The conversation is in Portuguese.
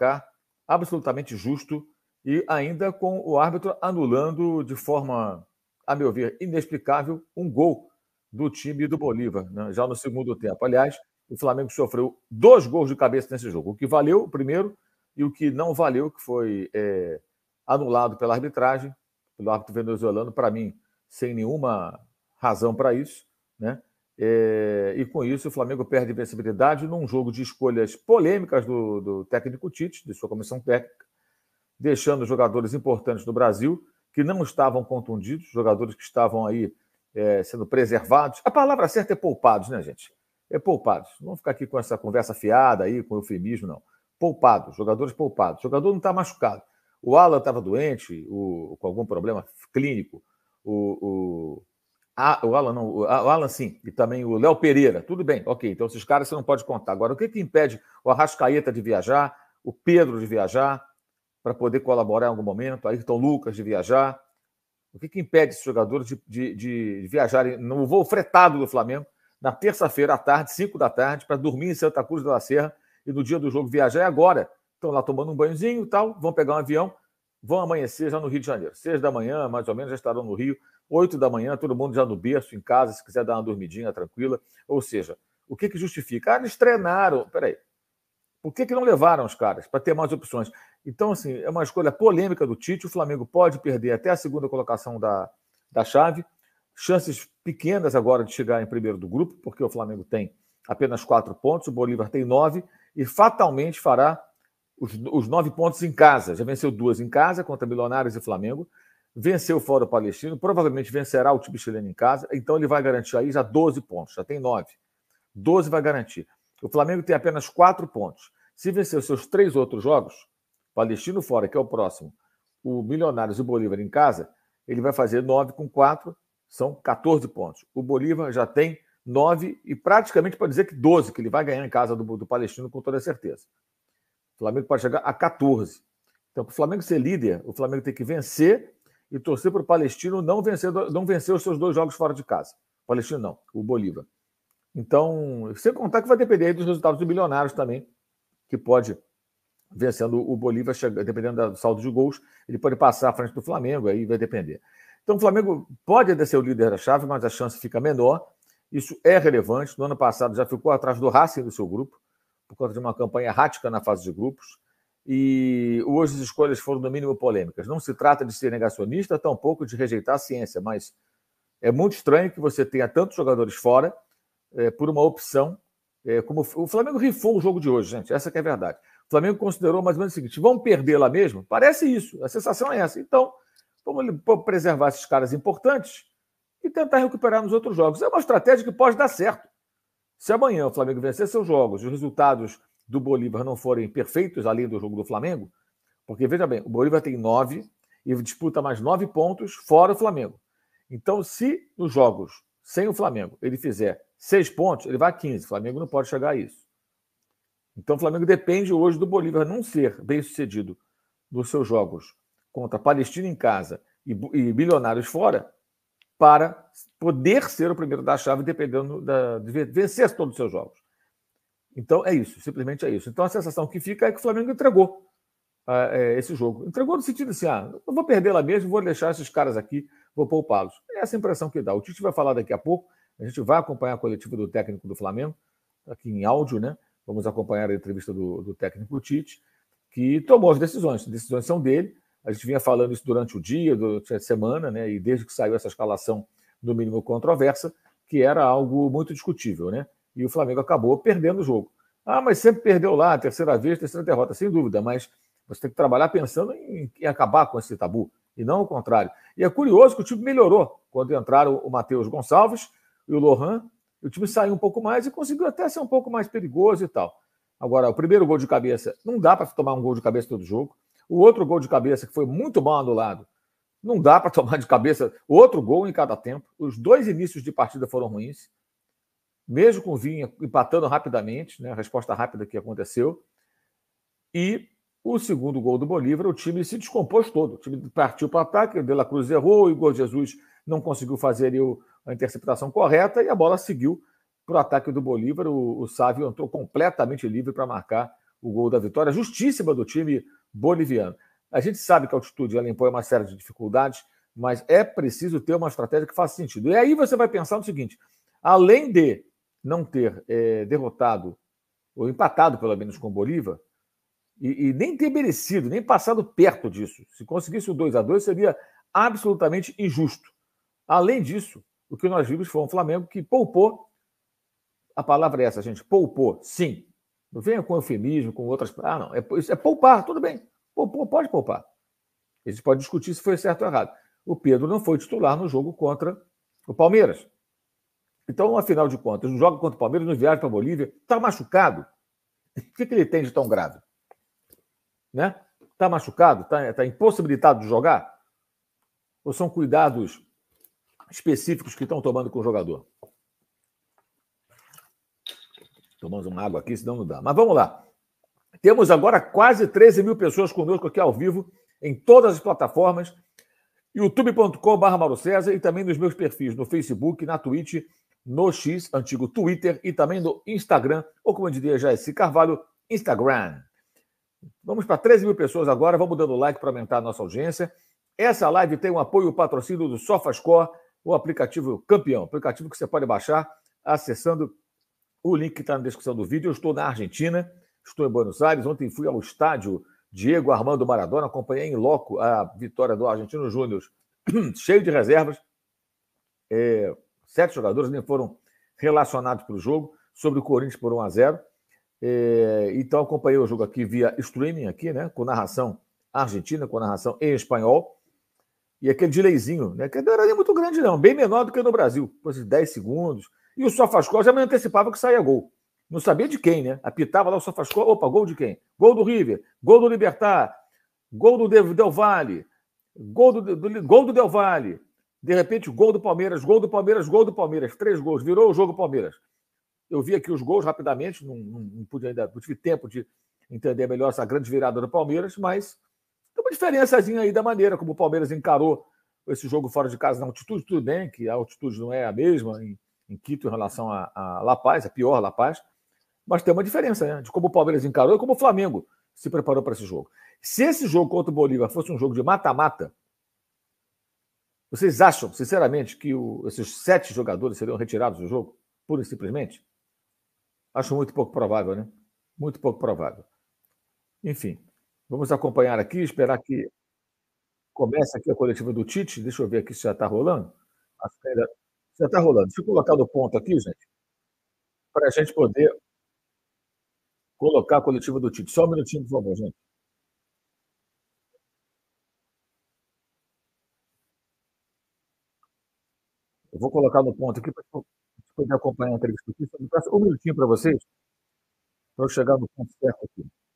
placar absolutamente justo e ainda com o árbitro anulando de forma, a meu ver, inexplicável, um gol do time do Bolívar, né? já no segundo tempo. Aliás, o Flamengo sofreu dois gols de cabeça nesse jogo, o que valeu o primeiro e o que não valeu, que foi é, anulado pela arbitragem, pelo árbitro venezuelano, para mim, sem nenhuma razão para isso, né? É, e com isso, o Flamengo perde vencibilidade num jogo de escolhas polêmicas do, do técnico Tite, de sua comissão técnica, deixando jogadores importantes do Brasil que não estavam contundidos, jogadores que estavam aí é, sendo preservados. A palavra certa é poupados, né, gente? É poupados. Não vamos ficar aqui com essa conversa fiada aí, com eufemismo, não. Poupados, jogadores poupados. O jogador não está machucado. O Alan estava doente, o, com algum problema clínico. O, o, ah, o Alan, não, ah, o Alan sim, e também o Léo Pereira. Tudo bem, ok. Então, esses caras você não pode contar. Agora, o que, que impede o Arrascaeta de viajar, o Pedro de viajar, para poder colaborar em algum momento, Ayrton Lucas de viajar? O que, que impede esses jogadores de, de, de viajarem no voo fretado do Flamengo na terça-feira à tarde, 5 da tarde, para dormir em Santa Cruz da Serra e no dia do jogo viajar? E agora? Estão lá tomando um banhozinho e tal, vão pegar um avião, vão amanhecer já no Rio de Janeiro. Seis da manhã, mais ou menos, já estarão no Rio. Oito da manhã, todo mundo já no berço, em casa, se quiser dar uma dormidinha tranquila. Ou seja, o que, que justifica? Ah, eles treinaram. Peraí. Por que, que não levaram os caras? Para ter mais opções. Então, assim, é uma escolha polêmica do Tite. O Flamengo pode perder até a segunda colocação da, da chave. Chances pequenas agora de chegar em primeiro do grupo, porque o Flamengo tem apenas quatro pontos, o Bolívar tem nove, e fatalmente fará os, os nove pontos em casa. Já venceu duas em casa contra Milionários e Flamengo. Venceu fora o Palestino, provavelmente vencerá o time chileno em casa. Então ele vai garantir aí já 12 pontos, já tem nove. 12 vai garantir. O Flamengo tem apenas quatro pontos. Se vencer os seus três outros jogos, Palestino fora, que é o próximo, o Milionários e o Bolívar em casa, ele vai fazer nove com quatro são 14 pontos. O Bolívar já tem 9 e praticamente pode dizer que 12, que ele vai ganhar em casa do, do Palestino com toda certeza. O Flamengo pode chegar a 14. Então, para o Flamengo ser líder, o Flamengo tem que vencer e torcer para o Palestino não vencer, não vencer os seus dois jogos fora de casa. O Palestino não, o Bolívar. Então, sem contar que vai depender dos resultados do Bilionários também, que pode, vencendo o Bolívar, dependendo do saldo de gols, ele pode passar à frente do Flamengo, aí vai depender. Então, o Flamengo pode ser o líder da chave, mas a chance fica menor. Isso é relevante. No ano passado já ficou atrás do Racing do seu grupo por conta de uma campanha errática na fase de grupos. E hoje as escolhas foram, no mínimo, polêmicas. Não se trata de ser negacionista, tampouco de rejeitar a ciência, mas é muito estranho que você tenha tantos jogadores fora é, por uma opção. É, como O Flamengo rifou o jogo de hoje, gente, essa é a verdade. O Flamengo considerou mais ou menos o seguinte: vamos perder lá mesmo? Parece isso, a sensação é essa. Então, vamos preservar esses caras importantes e tentar recuperar nos outros jogos. É uma estratégia que pode dar certo. Se amanhã o Flamengo vencer seus jogos e os resultados do Bolívar não forem perfeitos, além do jogo do Flamengo, porque veja bem, o Bolívar tem nove e disputa mais nove pontos fora o Flamengo. Então, se nos jogos sem o Flamengo ele fizer seis pontos, ele vai a 15. O Flamengo não pode chegar a isso. Então, o Flamengo depende hoje do Bolívar não ser bem sucedido nos seus jogos contra Palestina em casa e, e Bilionários fora para poder ser o primeiro da chave, dependendo da, de vencer todos os seus jogos. Então é isso, simplesmente é isso. Então a sensação que fica é que o Flamengo entregou uh, esse jogo. Entregou no sentido assim: ah, eu vou perder lá mesmo, vou deixar esses caras aqui, vou poupá-los. É essa impressão que dá. O Tite vai falar daqui a pouco, a gente vai acompanhar a coletiva do técnico do Flamengo, aqui em áudio, né? Vamos acompanhar a entrevista do, do técnico Tite, que tomou as decisões. As decisões são dele, a gente vinha falando isso durante o dia, durante a semana, né? E desde que saiu essa escalação, no mínimo controversa, que era algo muito discutível, né? E o Flamengo acabou perdendo o jogo. Ah, mas sempre perdeu lá, terceira vez, terceira derrota, sem dúvida, mas você tem que trabalhar pensando em, em acabar com esse tabu, e não o contrário. E é curioso que o time melhorou quando entraram o Matheus Gonçalves e o Lohan, e o time saiu um pouco mais e conseguiu até ser um pouco mais perigoso e tal. Agora, o primeiro gol de cabeça, não dá para tomar um gol de cabeça todo jogo. O outro gol de cabeça, que foi muito mal anulado, não dá para tomar de cabeça. Outro gol em cada tempo. Os dois inícios de partida foram ruins. Mesmo com o Vinha empatando rapidamente, né, a resposta rápida que aconteceu. E o segundo gol do Bolívar, o time se descompôs todo. O time partiu para o ataque, o De La Cruz errou, o Igor Jesus não conseguiu fazer a interceptação correta e a bola seguiu para o ataque do Bolívar. O, o Sávio entrou completamente livre para marcar o gol da vitória. Justíssima do time boliviano. A gente sabe que a altitude ela impõe uma série de dificuldades, mas é preciso ter uma estratégia que faça sentido. E aí você vai pensar no seguinte: além de não ter é, derrotado ou empatado, pelo menos, com o Bolívar, e, e, nem ter merecido, nem passado perto disso, se conseguisse o 2 a 2 seria absolutamente injusto. Além disso, o que nós vimos foi um Flamengo que poupou. A palavra é essa, gente: poupou, sim, não venha com eufemismo, com outras. Ah, não. É, é poupar, tudo bem. Poupou, pode poupar. A gente pode discutir se foi certo ou errado. O Pedro não foi titular no jogo contra o Palmeiras. Então, afinal de contas, não joga contra o Palmeiras, não viaja para a Bolívia, está machucado. O que, que ele tem de tão grave? Né? Está machucado? Está tá impossibilitado de jogar? Ou são cuidados específicos que estão tomando com o jogador? Tomamos uma água aqui, senão não dá. Mas vamos lá. Temos agora quase 13 mil pessoas conosco aqui ao vivo, em todas as plataformas, youtube.com.br Mauro César e também nos meus perfis no Facebook, na Twitch, no X, antigo Twitter, e também no Instagram, ou como eu diria já esse Carvalho, Instagram. Vamos para 13 mil pessoas agora, vamos dando like para aumentar a nossa audiência. Essa live tem o um apoio e patrocínio do Sofascore, o aplicativo campeão, aplicativo que você pode baixar acessando o link está na descrição do vídeo. Eu estou na Argentina, estou em Buenos Aires. Ontem fui ao estádio Diego Armando Maradona, acompanhei em loco a vitória do Argentino Júnior, cheio de reservas. É, sete jogadores nem foram relacionados para o jogo, sobre o Corinthians por 1 a 0 é, Então acompanhei o jogo aqui via streaming, aqui, né? Com narração argentina, com narração em espanhol. E aquele delayzinho, né? Que não era nem muito grande, não, bem menor do que no Brasil. Depois de 10 segundos, e o Sofascor já me antecipava que saía gol. Não sabia de quem, né? Apitava lá o Sofascor. opa, gol de quem? Gol do River, gol do Libertar, gol do Del Valle, gol do, do, gol do Del Valle. De repente, gol do Palmeiras, gol do Palmeiras, gol do Palmeiras. Três gols, virou o jogo Palmeiras. Eu vi aqui os gols rapidamente, não, não, não pude ainda, não tive tempo de entender melhor essa grande virada do Palmeiras, mas tem uma diferençazinha aí da maneira como o Palmeiras encarou esse jogo fora de casa na altitude, tudo bem, que a altitude não é a mesma em Quito em relação a, a La Paz, a pior La Paz, mas tem uma diferença né, de como o Palmeiras encarou e como o Flamengo se preparou para esse jogo. Se esse jogo contra o Bolívar fosse um jogo de mata-mata, vocês acham, sinceramente, que o, esses sete jogadores seriam retirados do jogo, pura e simplesmente? Acho muito pouco provável, né? Muito pouco provável. Enfim, vamos acompanhar aqui, esperar que comece aqui a coletiva do Tite. Deixa eu ver aqui se já está rolando. Acho que ainda já está rolando. Deixa eu colocar no ponto aqui, gente, para a gente poder colocar a coletiva do Tite. Só um minutinho, por favor, gente. Eu vou colocar no ponto aqui para poder acompanhar a entrevista aqui. Um minutinho para vocês, para eu chegar no ponto certo aqui.